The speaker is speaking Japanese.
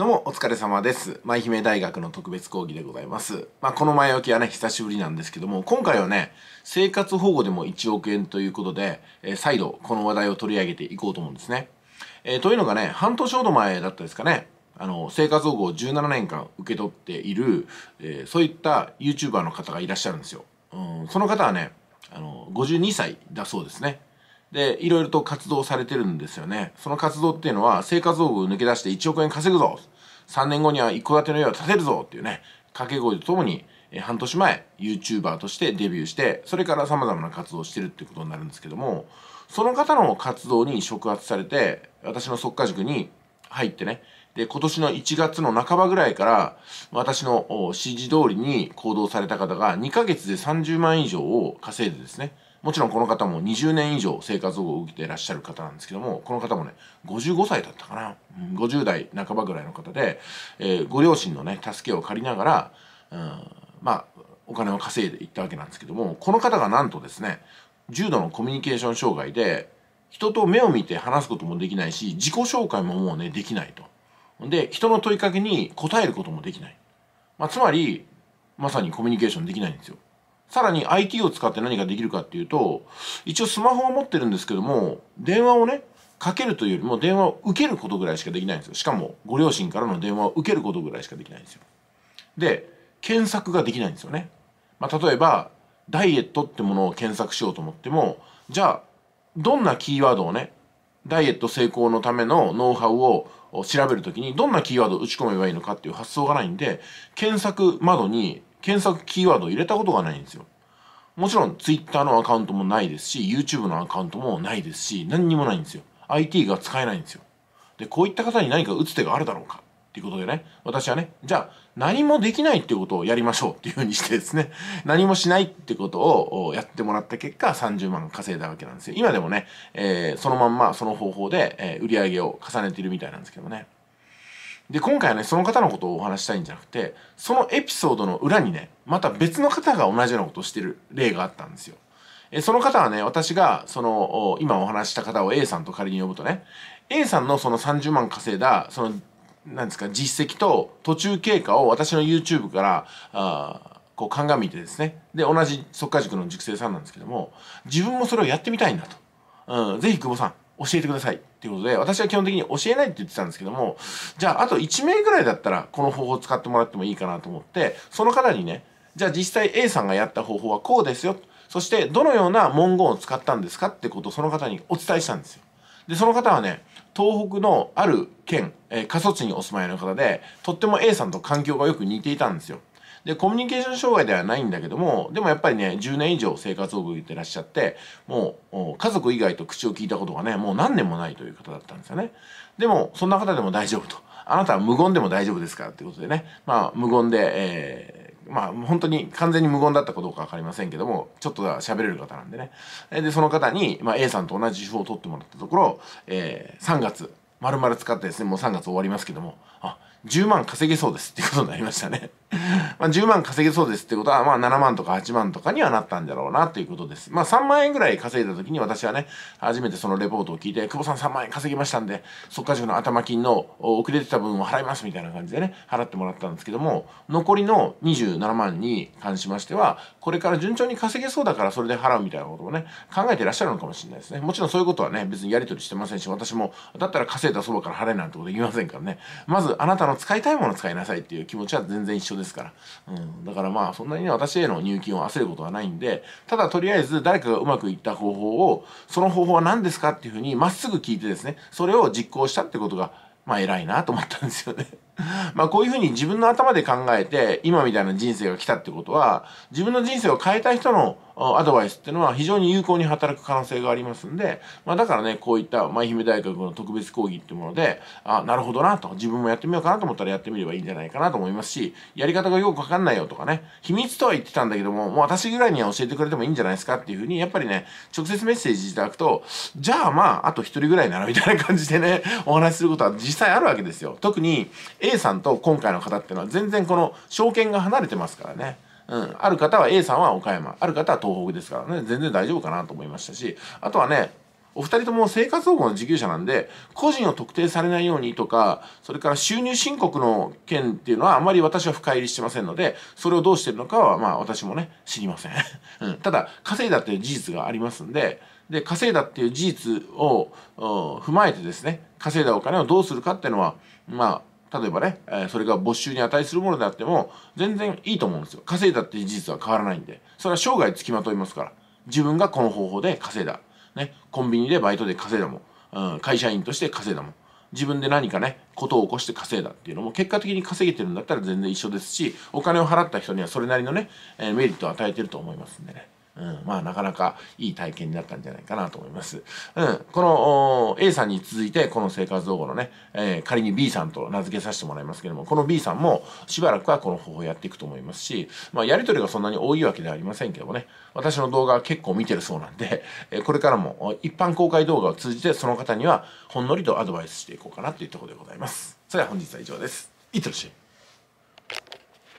どうもお疲れ様です。舞姫大学の特別講義でございます。まあ、この前置きはね、久しぶりなんですけども、今回はね、生活保護でも1億円ということで、えー、再度この話題を取り上げていこうと思うんですね。えー、というのがね、半年ほど前だったですかね、あの、生活保護を17年間受け取っている、えー、そういった YouTuber の方がいらっしゃるんですよ。うん、その方はね、あの、52歳だそうですね。で、いろいろと活動されてるんですよね。その活動っていうのは、生活道具を抜け出して1億円稼ぐぞ !3 年後には一戸建ての家を建てるぞっていうね、掛け声とともに、え半年前、YouTuber としてデビューして、それから様々な活動をしてるってことになるんですけども、その方の活動に触発されて、私の即家塾に入ってね、で、今年の1月の半ばぐらいから、私の指示通りに行動された方が2ヶ月で30万以上を稼いでですね、もちろんこの方も20年以上生活保護を受けていらっしゃる方なんですけどもこの方もね55歳だったかな、50代半ばぐらいの方で、えー、ご両親のね助けを借りながら、うん、まあお金を稼いでいったわけなんですけどもこの方がなんとですね重度のコミュニケーション障害で人と目を見て話すこともできないし自己紹介ももうねできないと。で人の問いかけに答えることもできない。まあ、つまりまさにコミュニケーションできないんですよ。さらに IT を使って何ができるかっていうと、一応スマホは持ってるんですけども、電話をね、かけるというよりも電話を受けることぐらいしかできないんですよ。しかも、ご両親からの電話を受けることぐらいしかできないんですよ。で、検索ができないんですよね。まあ、例えば、ダイエットってものを検索しようと思っても、じゃあ、どんなキーワードをね、ダイエット成功のためのノウハウを調べるときに、どんなキーワードを打ち込めばいいのかっていう発想がないんで、検索窓に検索キーワードを入れたことがないんですよ。もちろん Twitter のアカウントもないですし、YouTube のアカウントもないですし、何にもないんですよ。IT が使えないんですよ。で、こういった方に何か打つ手があるだろうかっていうことでね、私はね、じゃあ何もできないっていうことをやりましょうっていうふうにしてですね、何もしないってことをやってもらった結果30万稼いだわけなんですよ。今でもね、えー、そのまんまその方法で、えー、売り上げを重ねているみたいなんですけどね。で今回はねその方のことをお話したいんじゃなくてそのエピソードの裏にねまた別の方が同じようなことをしてる例があったんですよ。えその方はね私がその今お話した方を A さんと仮に呼ぶとね A さんのその30万稼いだそのなんですか実績と途中経過を私の YouTube からあこう鑑みてですねで同じ速稼塾の塾生さんなんですけども自分もそれをやってみたいんだと、うん、ぜひ久保さん教えてくださいっていうことで、私は基本的に教えないって言ってたんですけども、じゃああと1名ぐらいだったらこの方法を使ってもらってもいいかなと思って、その方にね、じゃあ実際 A さんがやった方法はこうですよ。そしてどのような文言を使ったんですかってことをその方にお伝えしたんですよ。で、その方はね、東北のある県、え過疎地にお住まいの方で、とっても A さんと環境がよく似ていたんですよ。でコミュニケーション障害ではないんだけどもでもやっぱりね10年以上生活を送ってらっしゃってもう家族以外と口を聞いたことがねもう何年もないという方だったんですよねでもそんな方でも大丈夫とあなたは無言でも大丈夫ですからってことでねまあ無言で、えー、まあ本当に完全に無言だったかどうか分かりませんけども、ちょっと喋れる方なんでね。で、その方に、まあ、A さんと同じ手法を取ってもらったところ、えー、3月、丸々使ってですね、もう3月終わりますけども、あ、10万稼げそうですっていうことになりましたね ま10万稼げそうですってことは、まあ7万とか8万とかにはなったんだろうなということです。まあ3万円ぐらい稼いだ時に私はね、初めてそのレポートを聞いて、久保さん3万円稼ぎましたんで、速稼塾の頭金の遅れてた分を払いますみたいな感じでね、払ってもらったんですけども、残りの27万に関しましては、これから順調に稼げそうだからそれで払うみたいなこともね、考えてらっしゃるのかもしれないですね。もちろんそういうことはね、別にやり取りしてませんし、私も、だったら稼いだそばから払えなんてこと言いませんからね。まずあなたのの使いたいもの使いなさいっていう気持ちは全然一緒ですから、うん、だからまあそんなにね私への入金を焦ることはないんでただとりあえず誰かがうまくいった方法をその方法は何ですかっていうふうにまっすぐ聞いてですねそれを実行したってことがまあ偉いなと思ったんですよね まあこういうふうに自分の頭で考えて今みたいな人生が来たってことは自分の人生を変えた人のアドバイスっていうのは非常に有効に働く可能性がありますんで、まあ、だからねこういった舞姫大学の特別講義っていうものであなるほどなと自分もやってみようかなと思ったらやってみればいいんじゃないかなと思いますしやり方がよくわかんないよとかね秘密とは言ってたんだけどももう私ぐらいには教えてくれてもいいんじゃないですかっていうふうにやっぱりね直接メッセージいただくとじゃあまああと1人ぐらいならみたいな感じでねお話しすることは実際あるわけですよ。特に A さんと今回の方っていうのは全然この証券が離れてますからね。うん、ある方は A さんは岡山ある方は東北ですからね全然大丈夫かなと思いましたしあとはねお二人とも生活保護の受給者なんで個人を特定されないようにとかそれから収入申告の件っていうのはあまり私は深入りしてませんのでそれをどうしてるのかはまあ私もね知りません、うん、ただ稼いだっていう事実がありますんでで稼いだっていう事実を踏まえてですね稼いだお金をどうするかっていうのはまあ例えばね、えそれが没収に値するものであっても全然いいと思うんですよ稼いだって事実は変わらないんでそれは生涯付きまといますから自分がこの方法で稼いだ、ね、コンビニでバイトで稼いだも、うん、会社員として稼いだも自分で何かねことを起こして稼いだっていうのも結果的に稼げてるんだったら全然一緒ですしお金を払った人にはそれなりのね、えメリットを与えてると思いますんでね。うん、まあなかなかいい体験になったんじゃないかなと思います。うん、この A さんに続いてこの生活動画のね、えー、仮に B さんと名付けさせてもらいますけども、この B さんもしばらくはこの方法をやっていくと思いますし、まあやりとりがそんなに多いわけではありませんけどもね、私の動画は結構見てるそうなんで、えこれからも一般公開動画を通じてその方にはほんのりとアドバイスしていこうかなというところでございます。それでは本日は以上です。いってらっしゃい。